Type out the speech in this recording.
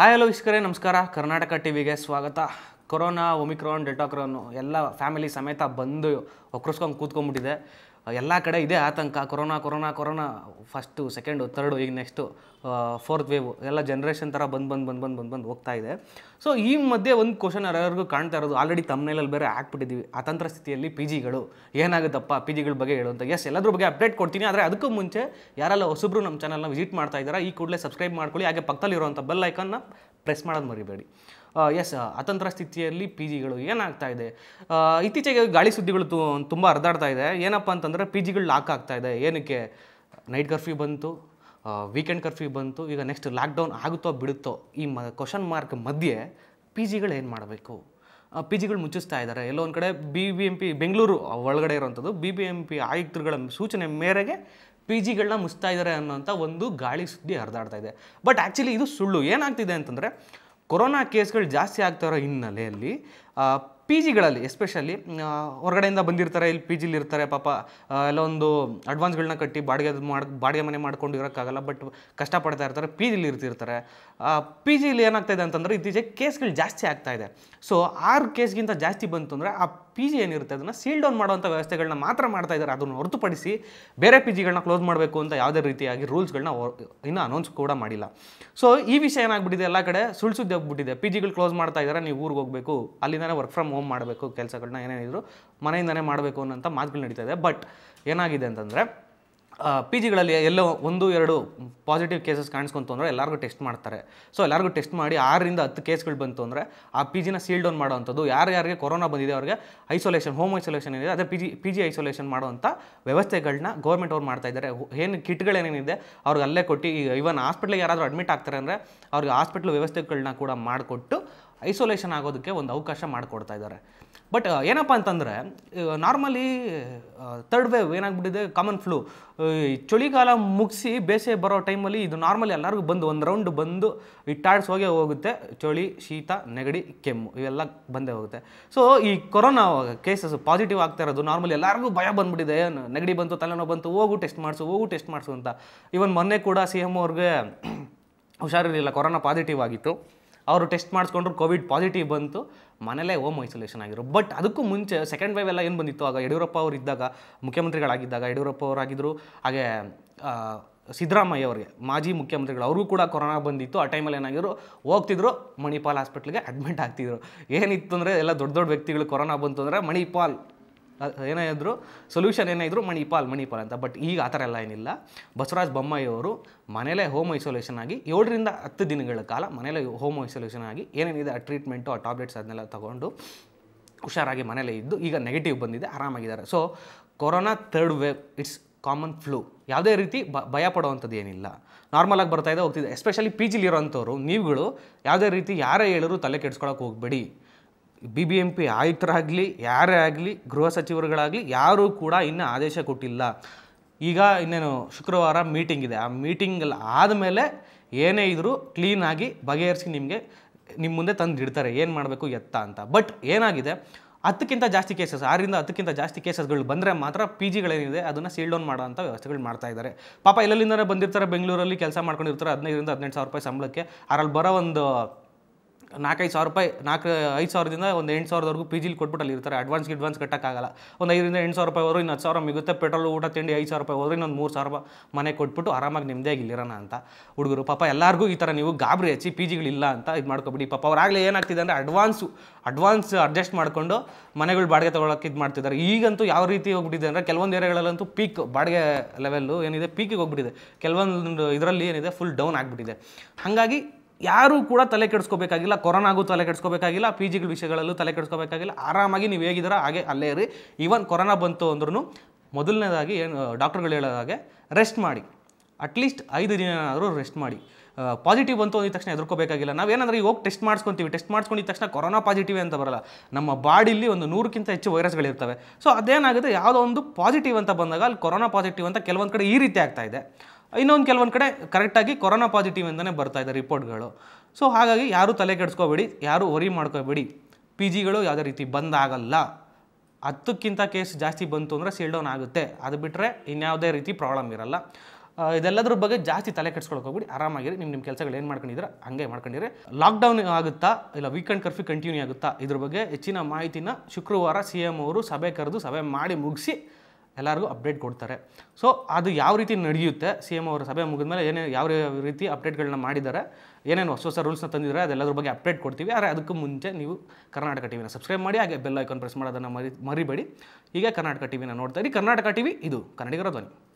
hi hello ವೀಕ್ಷಕರೇ ನಮಸ್ಕಾರ Karnataka T ವಿಗೆ ಸ್ವಾಗತ ಕೊರೋನಾ ಒಮಿಕ್ರಾನ್ ಡೆಟಾಕ್ರಾನು ಎಲ್ಲ ಫ್ಯಾಮಿಲಿ ಸಮೇತ ಬಂದು ಒಕ್ಕರಿಸ್ಕೊಂಡು ಕೂತ್ಕೊಂಡ್ಬಿಟ್ಟಿದೆ ಎಲ್ಲ ಕಡೆ ಇದೇ ಆತಂಕ corona corona corona first second third ಈಗ ನೆಕ್ಸ್ಟು ಫೋರ್ತ್ ವೇವು ಎಲ್ಲ ಜನ್ರೇಷನ್ ಥರ ಬಂದು ಬಂದು ಬಂದು ಬಂದು ಬಂದು ಬಂದು ಹೋಗ್ತಾ ಇದೆ ಸೊ ಈ ಮಧ್ಯೆ ಒಂದು ಕ್ವಶನ್ ಯಾರ್ಯಾರಿಗೂ ಕಾಣ್ತಾ ಇರೋದು ಆಲ್ರೆಡಿ ತಮ್ಮನೇಲಲ್ಲಿ ಬೇರೆ ಹಾಕ್ಬಿಟ್ಟಿದ್ದೀವಿ ಅತಂತ್ರ ಸ್ಥಿತಿಯಲ್ಲಿ ಪಿ ಜಿಗಳು ಏನಾಗುತ್ತಪ್ಪ ಪಿ ಜಿಗಳ ಬಗ್ಗೆ ಹೇಳುವಂಥ ಎಸ್ ಎಲ್ಲದ್ರ ಬಗ್ಗೆ ಅಪ್ಡೇಟ್ ಕೊಡ್ತೀನಿ ಆದರೆ ಅದಕ್ಕೂ ಮುಂಚೆ ಯಾರೆಲ್ಲ ಹೊಸಬ್ರು ನಮ್ಮ ಚಾನಲ್ನ ವಿಸಿಟ್ ಮಾಡ್ತಾ ಇದ್ದಾರೆ ಈ ಕೂಡಲೇ ಸಬ್ಸ್ಕ್ರೈಬ್ ಮಾಡ್ಕೊಳ್ಳಿ ಹಾಗೆ ಪಕ್ಕದಲ್ಲಿರುವಂಥ ಬೆಲ್ ಐಕನ್ನ ಪ್ರೆಸ್ ಮಾಡೋದು ಮರಿಬೇಡಿ ಎಸ್ ಅತಂತ್ರ ಸ್ಥಿತಿಯಲ್ಲಿ ಪಿ ಜಿಗಳು ಏನಾಗ್ತಾ ಇದೆ ಇತ್ತೀಚೆಗೆ ಗಾಳಿ ಸುದ್ದಿಗಳು ತು ತುಂಬ ಹರಿದಾಡ್ತಾ ಇದೆ ಏನಪ್ಪ ಅಂತಂದರೆ ಪಿ ಜಿಗಳು ಲಾಕ್ ಆಗ್ತಾ ಇದೆ ಏನಕ್ಕೆ ನೈಟ್ ಕರ್ಫ್ಯೂ ಬಂತು ವೀಕೆಂಡ್ ಕರ್ಫ್ಯೂ ಬಂತು ಈಗ ನೆಕ್ಸ್ಟ್ ಲಾಕ್ಡೌನ್ ಆಗುತ್ತೋ ಬಿಡುತ್ತೋ ಈ ಮ ಕ್ವಶನ್ ಮಾರ್ಕ್ ಮಧ್ಯೆ ಪಿ ಜಿಗಳು ಏನು ಮಾಡಬೇಕು ಪಿ ಜಿಗಳು ಮುಚ್ಚಿಸ್ತಾ ಇದ್ದಾರೆ ಎಲ್ಲೋ ಒಂದು ಕಡೆ B B M P Bengaluru ಒಳಗಡೆ ಇರೋವಂಥದ್ದು ಬಿ ಬಿ ಎಂ ಪಿ ಆಯುಕ್ತರುಗಳ ಸೂಚನೆ ಮೇರೆಗೆ ಪಿ ಜಿಗಳನ್ನ ಮುಚ್ತಾ ಇದ್ದಾರೆ ಅನ್ನೋಂಥ ಒಂದು ಗಾಳಿ ಸುದ್ದಿ ಹರಿದಾಡ್ತಾ ಇದೆ ಬಟ್ ಆ್ಯಕ್ಚುಲಿ ಇದು ಸುಳ್ಳು ಏನಾಗ್ತಿದೆ ಅಂತಂದರೆ ಕೊರೋನಾ ಕೇಸ್ಗಳು ಜಾಸ್ತಿ ಆಗ್ತಾ ಇರೋ ಹಿನ್ನೆಲೆಯಲ್ಲಿ ಪಿ ಜಿಗಳಲ್ಲಿ ಎಸ್ಪೆಷಲಿ ಹೊರಗಡೆಯಿಂದ ಬಂದಿರ್ತಾರೆ ಇಲ್ಲಿ ಪಿ ಜಿಲಿ ಇರ್ತಾರೆ ಪಾಪ ಒಂದು ಅಡ್ವಾನ್ಸ್ಗಳನ್ನ ಕಟ್ಟಿ ಬಾಡಿಗೆ ಮಾಡಿ ಬಾಡಿಗೆ ಮನೆ ಮಾಡ್ಕೊಂಡು ಇರೋಕ್ಕಾಗಲ್ಲ ಬಟ್ ಕಷ್ಟಪಡ್ತಾ ಇರ್ತಾರೆ ಪಿ ಜಿಲಿ ಇರ್ತಿರ್ತಾರೆ ಪಿ ಜಿಲಿ ಏನಾಗ್ತಾಯಿದೆ ಅಂತಂದರೆ ಇತ್ತೀಚೆಗೆ ಕೇಸ್ಗಳು ಜಾಸ್ತಿ ಆಗ್ತಾಯಿದೆ ಸೊ ಆರು ಕೇಸ್ಗಿಂತ ಜಾಸ್ತಿ ಬಂತು ಅಂದರೆ ಆ ಪಿ ಜಿ ಏನಿರುತ್ತೆ ಅದನ್ನು ಸೀಲ್ ಡೌನ್ ಮಾಡುವಂಥ ವ್ಯವಸ್ಥೆಗಳನ್ನ ಮಾತ್ರ ಮಾಡ್ತಾ ಇದ್ದಾರೆ ಅದನ್ನು ಹೊರತುಪಡಿಸಿ ಬೇರೆ ಪಿ ಜಿಗಳನ್ನ ಕ್ಲೋಸ್ ಮಾಡಬೇಕು ಅಂತ ಯಾವುದೇ ರೀತಿಯಾಗಿ ರೂಲ್ಸ್ಗಳನ್ನ ಇನ್ನೂ ಅನೌನ್ಸ್ ಕೂಡ ಮಾಡಿಲ್ಲ ಸೊ ಈ ವಿಷಯ ಏನಾಗ್ಬಿಟ್ಟಿದೆ ಎಲ್ಲ ಕಡೆ ಸುಳ್ಳು ಸುದ್ದಿ ಹೋಗ್ಬಿಟ್ಟಿದೆ ಪಿ ಜಿಗಳು ಕ್ಲೋಸ್ ಮಾಡ್ತಾ ಇದ್ದಾರೆ ನೀವು ಊರಿಗೆ ಹೋಗಬೇಕು ಅಲ್ಲಿಂದಾನೆ ವರ್ಕ್ ಫ್ರಮ್ ಹೋಮ್ ಮಾಡಬೇಕು ಕೆಲಸಗಳನ್ನ ಏನೇನಿದ್ರು ಮನೆಯಿಂದನೇ ಮಾಡಬೇಕು ಅನ್ನೋಂಥ ಮಾತುಗಳು ನಡೀತಾ ಇದೆ ಬಟ್ ಏನಾಗಿದೆ ಅಂತಂದರೆ ಪಿ ಜಿಗಳಲ್ಲಿ ಎಲ್ಲೋ ಒಂದು ಎರಡು ಪಾಸಿಟಿವ್ ಕೇಸಸ್ ಕಾಣಿಸ್ಕೊಂತು ಅಂದರೆ ಎಲ್ಲರಿಗೂ ಟೆಸ್ಟ್ ಮಾಡ್ತಾರೆ ಸೊ ಎಲ್ಲರಿಗೂ ಟೆಸ್ಟ್ ಮಾಡಿ ಆರರಿಂದ ಹತ್ತು ಕೇಸ್ಗಳು ಬಂತು ಅಂದರೆ ಆ ಪಿ ಜಿನ ಸೀಲ್ ಡೌನ್ ಮಾಡೋವಂಥದ್ದು ಯಾರು ಯಾರಿಗೆ ಕೊರೋನಾ ಬಂದಿದೆ ಅವರಿಗೆ ಐಸೋಲೇಷನ್ ಹೋಮ್ ಐಸೋಲೇಷನ್ ಏನಿದೆ ಅದೇ P G P G isolation ಮಾಡುವಂಥ ವ್ಯವಸ್ಥೆಗಳನ್ನ ಗೌರ್ಮೆಂಟ್ ಅವ್ರು ಮಾಡ್ತಾ ಇದ್ದಾರೆ ಏನು ಕಿಟ್ಗಳೇನೇನಿದೆ ಅವ್ರಿಗೆ ಅಲ್ಲೇ ಕೊಟ್ಟು ಇವನ್ ಹಾಸ್ಪಿಟ್ಲಿಗೆ ಯಾರಾದರೂ ಅಡ್ಮಿಟ್ ಆಗ್ತಾರೆ ಅಂದರೆ ಅವ್ರಿಗೆ ಹಾಸ್ಪಿಟ್ಲ್ ವ್ಯವಸ್ಥೆಗಳನ್ನ ಕೂಡ ಮಾಡಿಕೊಟ್ಟು ಐಸೋಲೇಷನ್ ಆಗೋದಕ್ಕೆ ಒಂದು ಅವಕಾಶ ಮಾಡಿಕೊಡ್ತಾ ಇದ್ದಾರೆ ಬಟ್ ಏನಪ್ಪ ಅಂತಂದರೆ ನಾರ್ಮಲಿ ತರ್ಡ್ ವೇವ್ ಏನಾಗ್ಬಿಟ್ಟಿದೆ ಕಾಮನ್ ಫ್ಲೂ ಚಳಿಗಾಲ ಮುಗಿಸಿ ಬೇಸಿಗೆ ಬರೋ ಟೈಮಲ್ಲಿ ಇದು ನಾರ್ಮಲಿ ಎಲ್ಲರಿಗೂ ಬಂದು ಒಂದು ರೌಂಡ್ ಬಂದು ಇಟ್ಟಾಡ್ಸ್ ಹೋಗೇ ಹೋಗುತ್ತೆ ಚಳಿ ಶೀತ ನೆಗಡಿ ಕೆಮ್ಮು ಇವೆಲ್ಲ ಬಂದೇ ಹೋಗುತ್ತೆ ಸೊ ಈ ಕೊರೋನಾ ಕೇಸಸ್ ಪಾಸಿಟಿವ್ ಆಗ್ತಾ ಇರೋದು ನಾರ್ಮಲಿ ಎಲ್ಲರಿಗೂ ಭಯ ಬಂದುಬಿಟ್ಟಿದೆ ನೆಗಡಿ ಬಂತು ತಲೆನೋವು ಬಂತು ಹೋಗು ಟೆಸ್ಟ್ ಮಾಡಿಸು ಹೋಗು ಟೆಸ್ಟ್ ಮಾಡಿಸು ಅಂತ ಇವನ್ ಮೊನ್ನೆ ಕೂಡ ಸಿ ಎಮ್ ಅವ್ರಿಗೆ ಹುಷಾರಿರಲಿಲ್ಲ ಕೊರೋನಾ ಪಾಸಿಟಿವ್ ಆಗಿತ್ತು ಅವರು ಟೆಸ್ಟ್ ಮಾಡಿಸ್ಕೊಂಡ್ರು ಕೋವಿಡ್ ಪಾಸಿಟಿವ್ ಬಂತು ಮನೇಲೇ ಹೋಮ್ ಐಸೋಲೇಷನ್ ಆಗಿರು ಬಟ್ ಅದಕ್ಕೂ ಮುಂಚೆ ಸೆಕೆಂಡ್ ವೇವ್ ಎಲ್ಲ ಏನು ಬಂದಿತ್ತು ಆಗ ಯಡಿಯೂರಪ್ಪ ಅವರು ಇದ್ದಾಗ ಮುಖ್ಯಮಂತ್ರಿಗಳಾಗಿದ್ದಾಗ ಯಡಿಯೂರಪ್ಪ ಅವರಾಗಿದ್ದರು ಹಾಗೆ ಸಿದ್ದರಾಮಯ್ಯ ಅವರಿಗೆ ಮಾಜಿ ಮುಖ್ಯಮಂತ್ರಿಗಳು ಅವ್ರಿಗೂ ಕೂಡ ಕೊರೋನಾ ಬಂದಿತ್ತು ಆ ಟೈಮಲ್ಲಿ ಏನಾಗಿದ್ರು ಹೋಗ್ತಿದ್ರು ಮಣಿಪಾಲ್ ಹಾಸ್ಪಿಟ್ಲಿಗೆ ಅಡ್ಮಿಟ್ ಆಗ್ತಿದ್ರು ಏನಿತ್ತು ಅಂದರೆ ಎಲ್ಲ ದೊಡ್ಡ ದೊಡ್ಡ ವ್ಯಕ್ತಿಗಳು ಕೊರೋನಾ ಬಂತು ಅಂದರೆ ಮಣಿಪಾಲ್ ಏನೇ ಇದ್ದರೂ ಸೊಲ್ಯೂಷನ್ ಏನೇ ಇದ್ದರೂ ಮಣಿಪಾಲ್ ಮಣಿಪಾಲ್ ಅಂತ ಬಟ್ ಈಗ ಆ ಥರ ಎಲ್ಲ ಏನಿಲ್ಲ ಬಸವರಾಜ್ ಬೊಮ್ಮಾಯಿಯವರು ಮನೇಲೇ ಹೋಮ್ ಐಸೋಲೇಷನ್ ಆಗಿ ಏಳರಿಂದ ಹತ್ತು ದಿನಗಳ ಕಾಲ ಮನೇಲೆ ಹೋಮ್ ಐಸೋಲೇಷನ್ ಆಗಿ ಏನೇನಿದೆ ಆ ಟ್ರೀಟ್ಮೆಂಟು ಆ ಟ್ಯಾಬ್ಲೆಟ್ಸ್ ಅದನ್ನೆಲ್ಲ ತೊಗೊಂಡು ಹುಷಾರಾಗಿ ಮನೆಯಲ್ಲೇ ಇದ್ದು ಈಗ ನೆಗೆಟಿವ್ ಬಂದಿದೆ ಆರಾಮಾಗಿದ್ದಾರೆ so corona third wave it's common flu ಯಾವುದೇ ರೀತಿ ಬ ಭಯ ಪಡುವಂಥದ್ದು ಏನಿಲ್ಲ ನಾರ್ಮಲಾಗಿ ಬರ್ತಾಯಿದೆ ಹೋಗ್ತಿದೆ ಎಸ್ಪೆಷಲಿ ಪಿ ಜಿಲಿರೋಂಥವ್ರು ನೀವುಗಳು ಯಾವುದೇ ರೀತಿ ಯಾರೇ ಹೇಳಿದ್ರು ತಲೆ ಕೆಡ್ಸ್ಕೊಳಕ್ಕೆ ಹೋಗಬೇಡಿ ಬಿ ಬಿ ಎಂ ಪಿ ಆಯುಕ್ತರಾಗಲಿ ಯಾರೇ ಆಗಲಿ ಗೃಹ ಸಚಿವರುಗಳಾಗಲಿ ಯಾರೂ ಕೂಡ ಇನ್ನೂ ಆದೇಶ ಕೊಟ್ಟಿಲ್ಲ ಈಗ ಇನ್ನೇನು ಶುಕ್ರವಾರ ಮೀಟಿಂಗ್ ಇದೆ ಆ ಮೀಟಿಂಗಲ್ಲಿ ಆದಮೇಲೆ ಏನೇ ಇದ್ದರೂ ಕ್ಲೀನಾಗಿ ಬಗೆಹರಿಸಿ ನಿಮಗೆ ನಿಮ್ಮ ಮುಂದೆ ತಂದು ಇಡ್ತಾರೆ ಏನು ಮಾಡಬೇಕು ಎತ್ತ ಅಂತ ಬಟ್ ಏನಾಗಿದೆ ಹತ್ತಕ್ಕಿಂತ ಜಾಸ್ತಿ ಕೇಸಸ್ ಆರಿಂದ ಹತ್ತಕ್ಕಿಂತ ಜಾಸ್ತಿ ಕೇಸಸ್ಗಳು ಬಂದರೆ ಮಾತ್ರ ಪಿ ಜಿಗಳೇನಿದೆ ಅದನ್ನು ಸೀಲ್ ಡೌನ್ ಮಾಡೋಂಥ ವ್ಯವಸ್ಥೆಗಳು ಮಾಡ್ತಾ ಇದ್ದಾರೆ ಪಾಪ ಎಲ್ಲೆಲ್ಲಿಂದರೆ ಬಂದಿರ್ತಾರೆ ಬೆಂಗಳೂರಲ್ಲಿ ಕೆಲಸ ಮಾಡ್ಕೊಂಡಿರ್ತಾರೆ ಹದಿನೈದರಿಂದ ಹದಿನೆಂಟು ಸಾವಿರ ರೂಪಾಯಿ ಸಂಬಳಕ್ಕೆ ಅದರಲ್ಲಿ ಬರೋ ಒಂದು ನಾಲ್ಕೈದು ಸಾವಿರ ರೂಪಾಯಿ ನಾಲ್ಕು ಐದು ಸಾವಿರದಿಂದ ಒಂದು ಎಂಟು ಸಾವಿರದವರೆಗೂ ಪಿ ಜಿಲಿ ಕೊಟ್ಬಿಟ್ಟು ಅಲ್ಲಿ ಇರ್ತಾರೆ ಅಡ್ವಾನ್ಸ್ ಗಿಡ್ವಾನ್ಸ್ ಕಟ್ಟೋಕ್ಕಾಗಲ್ಲ ಒಂದು ಐದರಿಂದ ಎಂಟು ಸಾವಿರ ರೂಪಾಯಿ ಹೋದ್ರೆ ಇನ್ನು ಹತ್ತು ಸಾವಿರ ಮಿಗುತ್ತೆ ಪೆಟ್ರೋಲ್ ಊಟ ತಿಂಡಿ ಐದು ಸಾವಿರ ರೂಪಾಯಿ ಹೋದ್ರೆ ಇನ್ನೊಂದು ಮೂರು ಸಾವಿರ ರೂಪಾಯಿ ಮನೆ ಕೊಟ್ಬಿಟ್ಟು ಆರಾಮಾಗಿ ನಿಮ್ದೇ ಇಲ್ಲಿರೋಣ ಅಂತ ಹುಡುಗರು ಪಾಪ ಎಲ್ಲರಿಗೂ ಈ ಥರ ನೀವು ಗಾಬರಿ ಹಚ್ಚಿ ಪಿ ಜಿಗಳಿಲ್ಲ ಅಂತ ಇದು ಮಾಡ್ಕೊಬಿಡಿ ಪಾಪ ಅವರಾಗಲೇ ಏನಾಗ್ತಿದೆ ಅಂದರೆ ಅಡ್ವಾನ್ಸು ಅಡ್ವಾನ್ಸ್ ಅಡ್ಜಸ್ಟ್ ಮಾಡಿಕೊಂಡು ಮನೆಗಳು ಬಾಡಿಗೆ ತೊಗೊಳಕ್ಕೆ ಇದು ಮಾಡ್ತಿದ್ದಾರೆ ಈಗಂತೂ ಯಾವ ರೀತಿ ಹೋಗ್ಬಿಟ್ಟಿದೆ ಅಂದರೆ ಕೆಲವೊಂದು ಏರಿಯಾಗಳಲ್ಲಂತೂ ಪೀಕ್ ಬಾಡಿಗೆ ಲೆವೆಲ್ಲು ಏನಿದೆ ಪೀಕಿಗೆ ಹೋಗ್ಬಿಟ್ಟಿದೆ ಕೆಲವೊಂದು ಇದರಲ್ಲಿ ಏನಿದೆ ಫುಲ್ ಡೌನ್ ಆಗಿಬಿಟ್ಟಿದೆ ಹಾಗಾಗಿ ಯಾರೂ ಕೂಡ ತಲೆ ಕೆಡಿಸ್ಕೋಬೇಕಾಗಿಲ್ಲ ಕೊರೋನಾಗೂ ತಲೆ ಕೆಡಿಸ್ಕೋಬೇಕಾಗಿಲ್ಲ ಪಿ ಜಿಗಳ ವಿಷಯಗಳಲ್ಲೂ ತಲೆ ಕೆಡಿಸ್ಕೋಬೇಕಾಗಿಲ್ಲ ಆರಾಮಾಗಿ ನೀವು ಹೇಗಿದ್ದೀರಾ ಹಾಗೆ ಅಲ್ಲೇ ಇರಿ ಈವನ್ ಕೊರೋನಾ ಬಂತು ಅಂದ್ರೂ ಮೊದಲನೇದಾಗಿ ಏನು ಡಾಕ್ಟರ್ಗಳು ಹೇಳೋದಾಗೆ ರೆಸ್ಟ್ ಮಾಡಿ ಅಟ್ಲೀಸ್ಟ್ ಐದು ದಿನನಾದರೂ ರೆಸ್ಟ್ ಮಾಡಿ ಪಾಸಿಟಿವ್ ಬಂತು ಅಂದಿದ ತಕ್ಷಣ ಎದುರ್ಕೋಬೇಕಾಗಿಲ್ಲ ನಾವೇನಾದ್ರೂ ಈಗ ಹೋಗಿ ಟೆಸ್ಟ್ ಮಾಡ್ಸ್ಕೊತೀವಿ ಟೆಸ್ಟ್ ಮಾಡ್ಸ್ಕೊಂಡಿದ ತಕ್ಷಣ ಕೊರೋನಾ ಪಾಸಿಟಿವ್ ಅಂತ ಬರಲ್ಲ ನಮ್ಮ ಬಾಡಿಲಿ ಒಂದು ನೂರಕ್ಕಿಂತ ಹೆಚ್ಚು ವೈರಸ್ಗಳಿರ್ತವೆ ಸೊ ಅದೇನಾಗುತ್ತೆ ಯಾವುದೋ ಒಂದು ಪಾಸಿಟಿವ್ ಅಂತ ಬಂದಾಗ ಅಲ್ಲಿ ಕೊರೋನಾ ಪಾಸಿಟಿವ್ ಅಂತ ಕೆಲವೊಂದು ಕಡೆ ಈ ರೀತಿ ಆಗ್ತಾ ಇದೆ ಇನ್ನೊಂದು ಕೆಲವೊಂದು ಕಡೆ ಕರೆಕ್ಟಾಗಿ ಕೊರೋನಾ ಪಾಸಿಟಿವ್ ಅಂತಲೇ ಬರ್ತಾ ಇದೆ ರಿಪೋರ್ಟ್ಗಳು ಸೊ ಹಾಗಾಗಿ ಯಾರೂ ತಲೆ ಕೆಡಿಸ್ಕೋಬೇಡಿ ಯಾರೂ ವರಿ ಮಾಡ್ಕೋಬೇಡಿ ಪಿ ಜಿಗಳು ಯಾವುದೇ ರೀತಿ ಬಂದಾಗಲ್ಲ ಆಗಲ್ಲ ಹತ್ತಕ್ಕಿಂತ ಕೇಸ್ ಜಾಸ್ತಿ ಬಂತು ಅಂದರೆ ಸೀಲ್ ಡೌನ್ ಆಗುತ್ತೆ ಅದು ಬಿಟ್ಟರೆ ಇನ್ಯಾವುದೇ ರೀತಿ ಪ್ರಾಬ್ಲಮ್ ಇರಲ್ಲ ಇದೆಲ್ಲದ್ರ ಬಗ್ಗೆ ಜಾಸ್ತಿ ತಲೆ ಕೆಡ್ಸ್ಕೊಳಕ್ಕೆ ಹೋಗ್ಬಿಡಿ ಆರಾಮಾಗಿರಿ ನಿಮ್ಮ ನಿಮ್ಮ ಕೆಲಸಗಳು ಏನು ಮಾಡ್ಕೊಂಡಿದ್ರೆ ಹಂಗೆ ಮಾಡ್ಕೊಂಡಿರಿ ಲಾಕ್ಡೌನ್ ಆಗುತ್ತಾ ಇಲ್ಲ ವೀಕೆಂಡ್ ಕರ್ಫ್ಯೂ ಕಂಟಿನ್ಯೂ ಆಗುತ್ತಾ ಇದ್ರ ಬಗ್ಗೆ ಹೆಚ್ಚಿನ ಮಾಹಿತಿನ ಶುಕ್ರವಾರ ಸಿ ಎಮ್ ಅವರು ಸಭೆ ಕರೆದು ಸಭೆ ಮಾಡಿ ಮುಗಿಸಿ ಎಲ್ಲರಿಗೂ ಅಪ್ಡೇಟ್ ಕೊಡ್ತಾರೆ ಸೊ ಅದು ಯಾವ ರೀತಿ ನಡೆಯುತ್ತೆ ಸಿ ಎಮ್ ಅವರ ಸಭೆ ಮುಗಿದ ಮೇಲೆ ಏನೇ ಯಾವ ರೀತಿ ಅಪ್ಡೇಟ್ಗಳನ್ನ ಮಾಡಿದ್ದಾರೆ ಏನೇನು ಹೊಸ ಹೊಸ ರೂಲ್ಸ್ನ ತಂದಿದ್ದಾರೆ ಅದೆಲ್ಲದ್ರ ಬಗ್ಗೆ ಅಪ್ಡೇಟ್ ಕೊಡ್ತೀವಿ ಆದರೆ ಅದಕ್ಕೆ ಮುಂಚೆ ನೀವು ಕರ್ನಾಟಕ ಟಿವಿನ ಸಬ್ಸ್ಕ್ರೈಬ್ ಮಾಡಿ ಹಾಗೆ ಬೆಲ್ ಐಕಾನ್ ಪ್ರೆಸ್ ಮಾಡೋದನ್ನು ಮರಿ ಮರಿಬೇಡಿ ಹೀಗೆ ಕರ್ನಾಟಕ ಟಿವಿನ ನೋಡ್ತಾ ಇರಿ ಕರ್ನಾಟಕ ಟಿವಿ ಇದು ಕನ್ನಡಿಗರ ಧ್ವನಿ